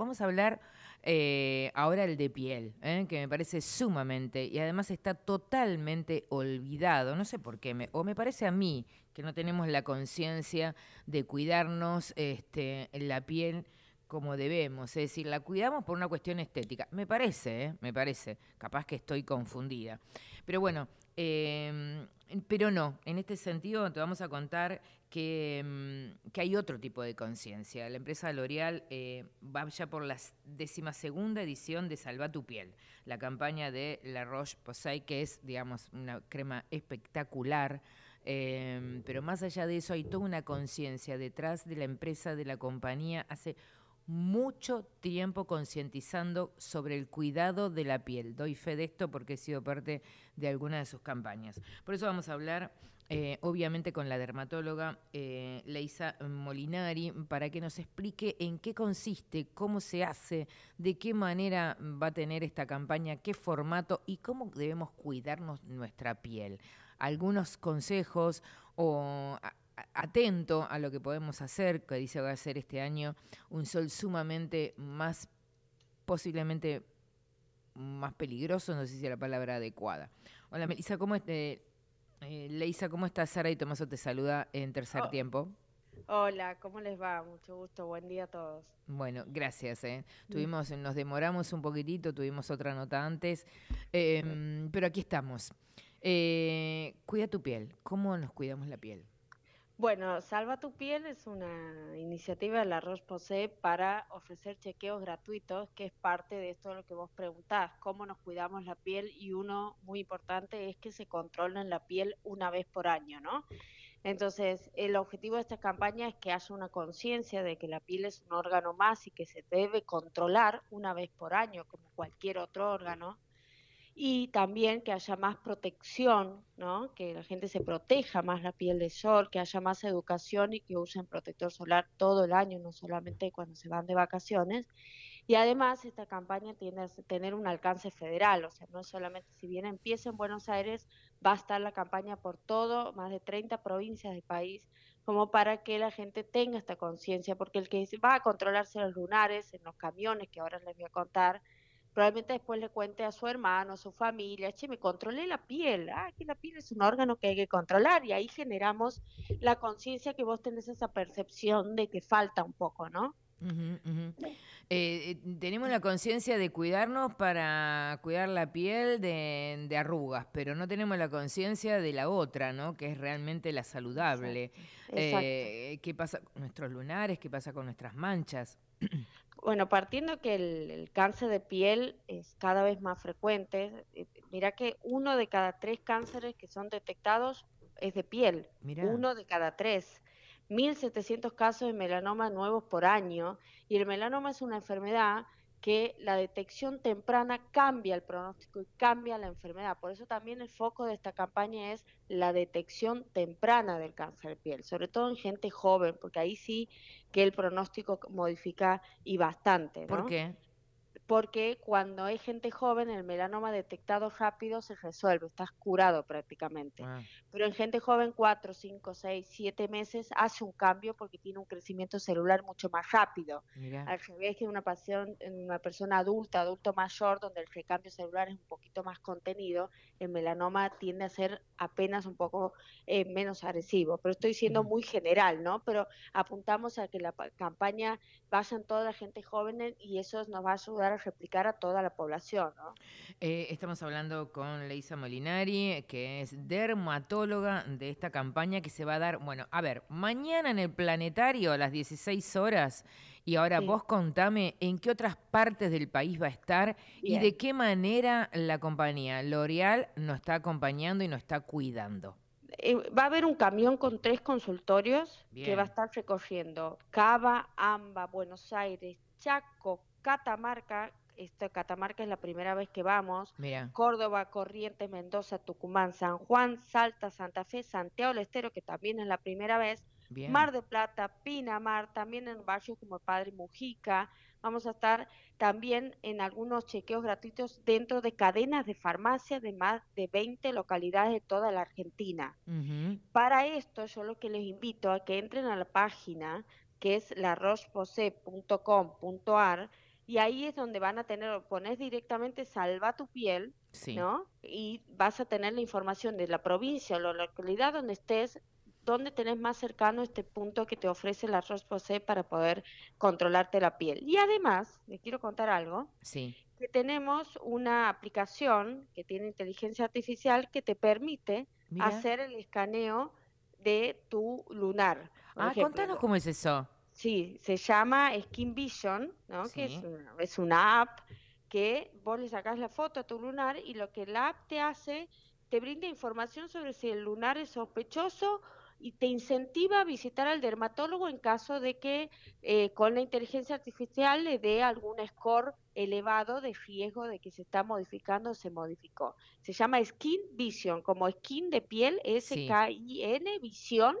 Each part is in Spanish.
Vamos a hablar eh, ahora el de piel, ¿eh? que me parece sumamente y además está totalmente olvidado. No sé por qué, o me parece a mí que no tenemos la conciencia de cuidarnos este, la piel como debemos, es decir, la cuidamos por una cuestión estética. Me parece, ¿eh? me parece, capaz que estoy confundida. Pero bueno, em, pero no, en este sentido te vamos a contar Mm, que, hay otro tipo de conciencia. La empresa L'Oreal eh, va ya por la décima edición de Salva tu piel, la campaña de La Roche-Posay, que es, digamos, una crema espectacular. Eh, pero más allá de eso, hay toda una conciencia detrás de la empresa, de la compañía. Hace mucho tiempo concientizando sobre el cuidado de la piel. Doy fe de esto porque he sido parte de alguna de sus campañas. Por eso vamos a hablar, eh, obviamente, con la dermatóloga eh, Leisa Molinari para que nos explique en qué consiste, cómo se hace, de qué manera va a tener esta campaña, qué formato y cómo debemos cuidarnos nuestra piel algunos consejos o atento a lo que podemos hacer, que dice va a ser este año un sol sumamente más, posiblemente más peligroso, no sé si es la palabra adecuada. Hola Melissa, ¿cómo este, eh, Leisa, ¿cómo estás? Sara y Tomaso te saluda en tercer oh. tiempo. Hola, ¿cómo les va? Mucho gusto, buen día a todos. Bueno, gracias. Eh. Mm. Tuvimos, nos demoramos un poquitito, tuvimos otra nota antes, em, mm. pero aquí estamos. Eh, cuida tu piel, ¿cómo nos cuidamos la piel? Bueno, Salva tu piel es una iniciativa de la roche para ofrecer chequeos gratuitos, que es parte de esto de lo que vos preguntás, cómo nos cuidamos la piel y uno muy importante es que se controlen la piel una vez por año, ¿no? Entonces, el objetivo de esta campaña es que haya una conciencia de que la piel es un órgano más y que se debe controlar una vez por año, como cualquier otro órgano y también que haya más protección, que la gente se proteja más la piel del sol, que haya más educación y que usen protector solar todo el año, no solamente cuando se van de vacaciones. Y además esta campaña tiene tener un alcance federal, o sea, no solamente si bien empieza en Buenos Aires, va a estar la campaña por todo, más de 30 provincias del país, como para que la gente tenga esta conciencia, porque el que va a controlarse los lunares en los camiones, que ahora les voy a contar, Probablemente después le cuente a su hermano, a su familia, che, me controlé la piel, ah, que la piel es un órgano que hay que controlar y ahí generamos la conciencia que vos tenés esa percepción de que falta un poco, ¿no? Eh, eh, tenemos la conciencia de cuidarnos para cuidar la piel de, arrugas, pero no tenemos la conciencia de la otra, ¿no? Que es realmente la saludable. Eh, ¿Qué pasa con nuestros lunares? ¿Qué pasa con nuestras manchas? Bueno, partiendo que el, cáncer de piel es cada vez más frecuente, eh, mira que uno de cada tres cánceres que son detectados es de piel, uno de cada tres. 1.700 casos de melanoma nuevos por año y el melanoma es una enfermedad que la detección temprana cambia el pronóstico y cambia la enfermedad. Por eso también el foco de esta campaña es la detección temprana del cáncer de piel, sobre todo en gente joven, porque ahí sí que el pronóstico modifica y bastante. ¿Por qué? porque cuando hay gente joven el melanoma detectado rápido se resuelve, estás curado prácticamente. Ah. Pero en gente joven cuatro, cinco, seis, siete meses hace un cambio porque tiene un crecimiento celular mucho más rápido. Al revés que una, una persona adulta, adulto mayor, donde el recambio celular es un poquito más contenido, el melanoma tiende a ser apenas un poco eh, menos agresivo. Pero estoy siendo mm. muy general, ¿no? Pero apuntamos a que la campaña en toda la gente joven y eso nos va a ayudar a replicar a toda la población. ¿no? Eh, estamos hablando con Leisa Molinari, que es dermatóloga de esta campaña que se va a dar, bueno, a ver, mañana en el planetario a las 16 horas. Y ahora vos contame en qué otras partes del país va a estar y de qué manera la compañía L'Oreal nos está acompañando y nos está cuidando eh, va a haber un camión con tres consultorios que va a estar recorriendo Cava, Amba, Buenos Aires, Chaco, Catamarca, esto, Catamarca es la primera vez que vamos, Córdoba, Corrientes, Mendoza, Tucumán, San Juan, Salta, Santa Fe, Santiago del Estero, que también es la primera vez, Mar de Plata, Pinamar, también en barrios como Padre Mujica. Vamos a estar también en algunos chequeos gratuitos dentro de cadenas de farmacias de más de 20 localidades de toda la Argentina. Para esto yo lo que les invito a que entren a la página que es ar, y ahí es donde van a tener, pones directamente salva tu piel, ¿no? Y vas a tener la información de la provincia o la localidad donde estés, donde tenés más cercano este punto que te ofrece la Rospose para poder controlarte la piel. Y además, le quiero contar algo. Sí. Que tenemos una aplicación que tiene inteligencia artificial que te permite hacer el escaneo de tu lunar. Ah, contanos cómo es eso. Sí, se llama Skin Vision, ¿no? Que es una, app que vos le sacás la foto a tu lunar y lo que la app te hace, te brinda información sobre si el lunar es sospechoso y te incentiva a visitar al dermatólogo en caso de que eh, con la inteligencia artificial le dé algún score elevado de riesgo de que se está modificando o se modificó. Se llama Skin Vision, como skin de piel, S-K-I-N, visión,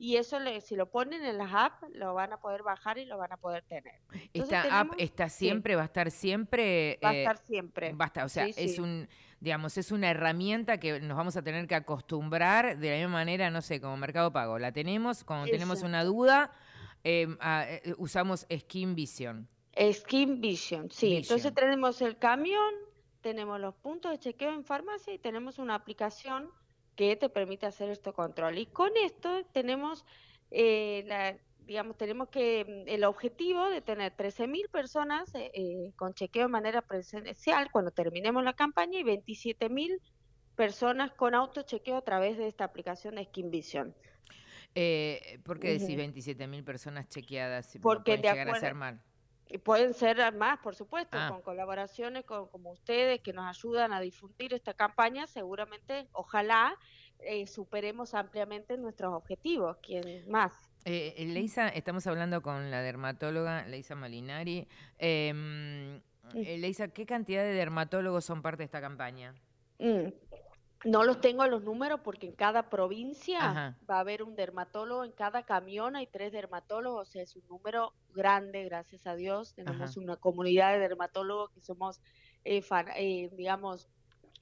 y eso si lo ponen en las app lo van a poder bajar y lo van a poder tener. Esta app está siempre, va a estar siempre. Va a eh, estar siempre. o sea, es un, digamos, es una herramienta que nos vamos a tener que acostumbrar de la misma manera, no sé, como Mercado Pago. La tenemos, cuando tenemos una duda, eh, ah, eh, usamos Skin Vision. Skin Vision, sí. Entonces tenemos el camión, tenemos los puntos de chequeo en farmacia y tenemos una aplicación que te permite hacer este control. Y con esto tenemos eh, digamos, tenemos que mm, el objetivo de tener 13.000 personas eh, eh, con chequeo de manera presencial cuando terminemos la campaña y 27.000 personas con autochequeo a través de esta aplicación de SkinVision. Eh, ¿Por qué decís 27.000 personas chequeadas? Porque pueden llegar a ser mal y pueden ser más, por supuesto, ah. con colaboraciones con, como ustedes que nos ayudan a difundir esta campaña, seguramente, ojalá, eh, superemos ampliamente nuestros objetivos, quién más. Eh, eh, Leisa, estamos hablando con la dermatóloga Leisa Malinari. Em, eh, Leisa, ¿qué cantidad de dermatólogos son parte de esta campaña? Mm, no los tengo los números porque en cada provincia va a haber un dermatólogo, en cada camión hay tres dermatólogos, es un número grande, gracias a Dios. Tenemos una comunidad de dermatólogos que somos, eh, eh, digamos,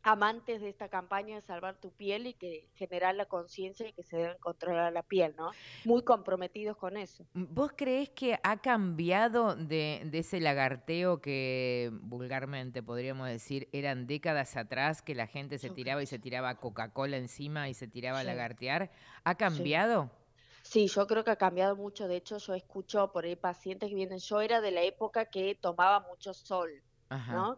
amantes de esta campaña de salvar tu piel y que generar la conciencia y que se deben controlar la piel, ¿no? Muy comprometidos con eso. Mm, ¿Vos crees que ha cambiado de, ese lagarteo que vulgarmente podríamos decir eran décadas atrás que la gente se tiraba y se tiraba Coca-Cola encima y se tiraba a lagartear? ¿Ha cambiado? Sí, yo creo que ha cambiado mucho. De hecho, yo escucho por ahí pacientes que vienen. Yo era de la época que tomaba mucho sol.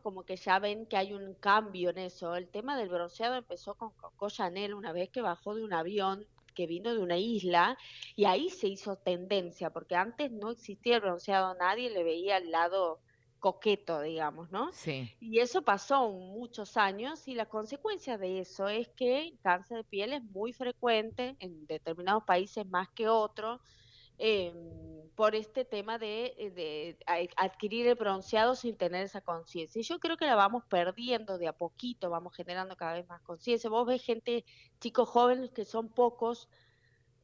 Como que ya ven que hay un cambio en eso. El tema del bronceado empezó con Coco Chanel una vez que bajó de un avión que vino de una isla y ahí se hizo tendencia, porque antes no existía el bronceado, nadie le veía el lado coqueto, digamos, ¿no? Sí. Y eso pasó muchos años y la consecuencia de eso es que el cáncer de piel es muy frecuente en determinados países más que otros eh, por este tema de, eh, adquirir el bronceado sin tener esa conciencia. Y yo creo que la vamos perdiendo de a poquito, vamos generando cada vez más conciencia. Vos ves gente, chicos jóvenes que son pocos,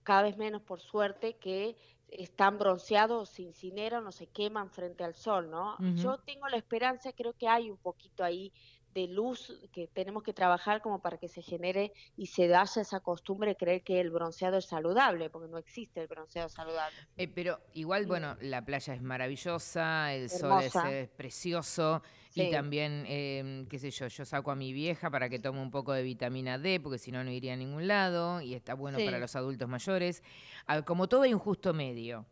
cada vez menos por suerte, que están bronceados, se incineran o se queman frente al sol, ¿no? Yo tengo la esperanza, creo que hay un poquito ahí de luz que tenemos que trabajar como para que se genere y se vaya esa costumbre de creer que el bronceado es saludable, porque no existe el bronceado saludable. Eh, pero igual, bueno, la playa es maravillosa, el sol es, eh, precioso y también, em, qué sé yo, yo saco a mi vieja para que tome un poco de vitamina D, porque si no, no iría a ningún lado y está bueno para los adultos mayores. Ah, como todo hay un justo medio.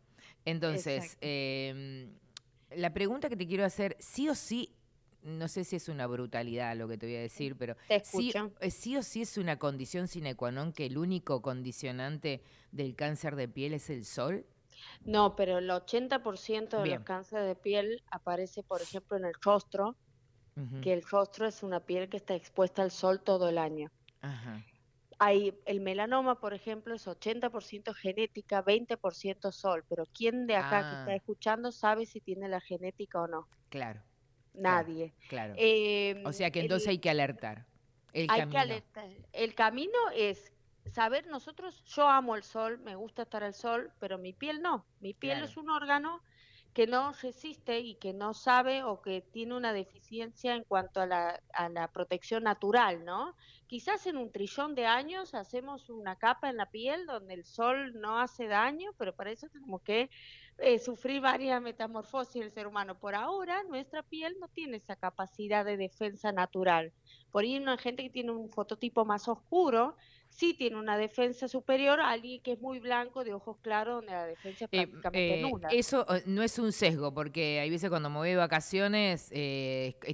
Entonces, em, la pregunta que te quiero hacer, sí o sí, no sé si es una brutalidad lo que te voy a decir, mm. pero sí, eh, sí, o sí es una condición sine qua non que el único condicionante del cáncer de piel es el sol. No, pero el 80% de los cánceres de piel aparece, por ejemplo, en el rostro, que el rostro es una piel que está expuesta al sol todo el año. Hay el melanoma, por ejemplo, es 80% genética, 20% sol, pero ¿quién de acá que ah. está escuchando sabe si tiene la genética o no? Claro. Nadie. Claro. Em, o sea que entonces hay que alertar. El hay que alertar. El camino es saber nosotros, yo amo el sol, me gusta estar al sol, pero mi piel no. Mi piel es un órgano que no resiste y que no sabe o que tiene una deficiencia en cuanto a la, a la protección natural, ¿no? Quizás en un trillón de años hacemos una capa en la piel donde el sol no hace daño, pero para eso tenemos que eh, sufrir varias metamorfosis el ser humano. Por ahora, nuestra piel no tiene esa capacidad de defensa natural. Por ahí, una gente que tiene un fototipo más oscuro, sí tiene una defensa superior a alguien que es muy blanco, de ojos claros, donde la defensa es eh, prácticamente eh, nula. Eso eh, no es un sesgo, porque hay veces cuando me voy de vacaciones,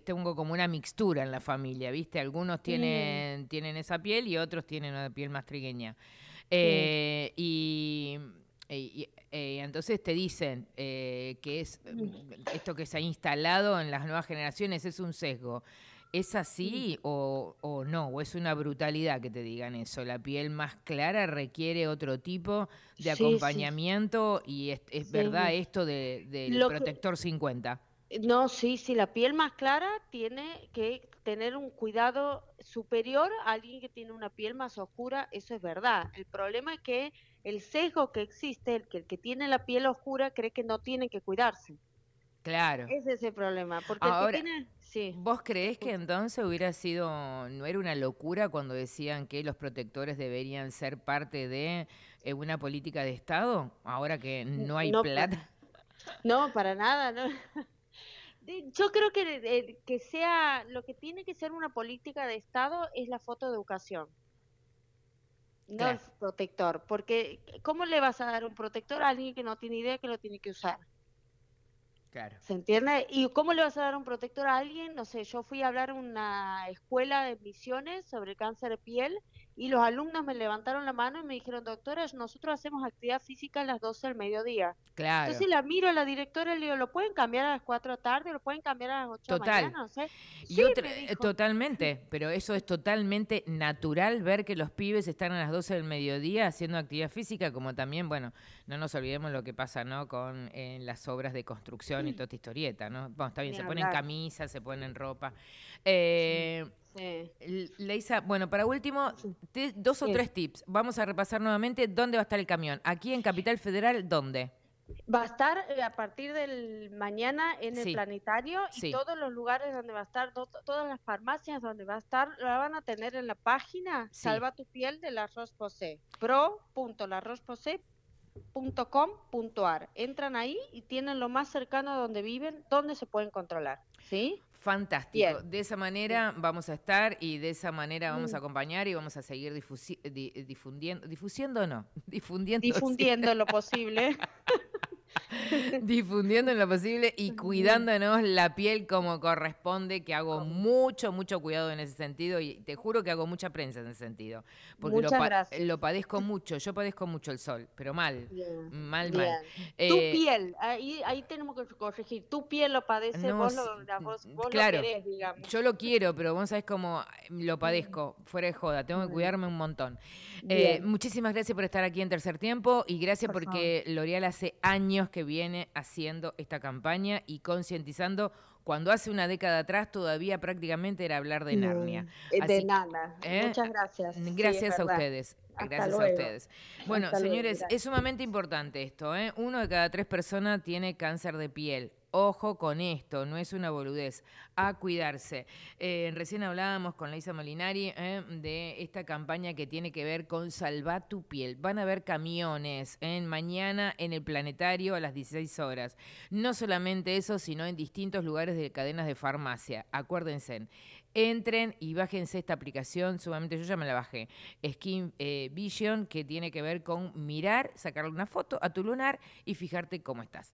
tengo como una mixtura en la familia, ¿viste? Algunos tienen, tienen esa piel y otros tienen una piel más trigueña. Y y, eh, entonces te dicen eh, que es esto que se ha instalado en las nuevas generaciones es un sesgo. ¿Es así o, no? ¿O es una brutalidad que te digan eso? La piel más clara requiere otro tipo de acompañamiento y es, verdad esto del de, protector 50. No, sí, sí, la piel más clara tiene que tener un cuidado superior a alguien que tiene una piel más oscura, eso es verdad. El problema es que el sesgo que existe, el que el que tiene la piel oscura cree que no tiene que cuidarse. Claro. Ese es el problema. Porque Ahora, sí. ¿vos crees que entonces hubiera sido, no era una locura cuando decían que los protectores deberían ser parte de eh, una política de Estado? Ahora que no hay plata. No, para nada, Yo creo que, eh, que sea, lo que tiene que ser una política de Estado es la foto de educación no es protector, porque ¿cómo le vas a dar un protector a alguien que no tiene idea que lo tiene que usar? Claro. ¿Se entiende? ¿Y cómo le vas a dar un protector a alguien? No sé, yo fui a hablar a una escuela de misiones sobre cáncer de piel y los alumnos me levantaron la mano y me dijeron, doctora, nosotros hacemos actividad física a las 12 del mediodía. Claro. Entonces la miro a la directora y le digo, ¿lo pueden cambiar a las 4 de la tarde? ¿Lo pueden cambiar a las 8 de la mañana? y eh, totalmente, pero eso es totalmente natural ver que los pibes están a las 12 del mediodía haciendo actividad física, como también, bueno, no nos olvidemos lo que pasa, ¿no? Con eh, las obras de construcción y toda esta historieta, ¿no? Bueno, está bien, se ponen camisas, se ponen ropa. Eh, Sí. Leisa, bueno, para último, dos o tres tips. Vamos a repasar nuevamente dónde va a estar el camión. Aquí en Capital Federal, ¿dónde? Va a estar eh, a partir del mañana en el planetario y todos los lugares donde va a estar, todas las farmacias donde va a estar, la van a tener en la página Salva tu piel de la Rosposé, pro.larrosposé.com.ar. Entran ahí y tienen lo más cercano a donde viven, donde se pueden controlar. ¿Sí? Fantástico. De esa manera vamos a estar y de esa manera vamos mm. a acompañar y vamos a seguir difundiendo, o no, difundiendo. Difundiendo lo posible. difundiendo en lo posible y cuidándonos la piel como corresponde, que hago mucho, mucho cuidado en ese sentido y te juro que hago mucha prensa en ese sentido, porque lo, padezco mucho, yo padezco mucho el sol, pero mal, mal, mal. tu eh, piel, ahí, ahí tenemos que corregir, tu piel lo padece, vos, lo, querés, digamos. Yo lo quiero, pero vos sabés cómo em, lo padezco, fuera de joda, tengo que cuidarme un montón. Eh, muchísimas gracias por estar aquí en Tercer Tiempo y gracias porque L'Oreal hace años que viene haciendo esta campaña y concientizando cuando hace una década atrás todavía prácticamente era hablar de mm, Narnia. Eh, de nada. ¿eh? Muchas gracias. Gracias a ustedes. gracias a ustedes. Bueno, señores, es sumamente importante esto. ¿eh? Uno de cada tres personas tiene cáncer de piel ojo con esto, no es una boludez, a cuidarse. Eh, recién hablábamos con Laisa Molinari eh, de esta campaña que tiene que ver con salvar tu piel. Van a haber camiones en eh, mañana en el planetario a las 16 horas. No solamente eso, sino en distintos lugares de cadenas de farmacia. Acuérdense, entren y bájense esta aplicación, sumamente yo ya me la bajé, Skin Vision, que tiene que ver con mirar, sacarle una foto a tu lunar y fijarte cómo estás.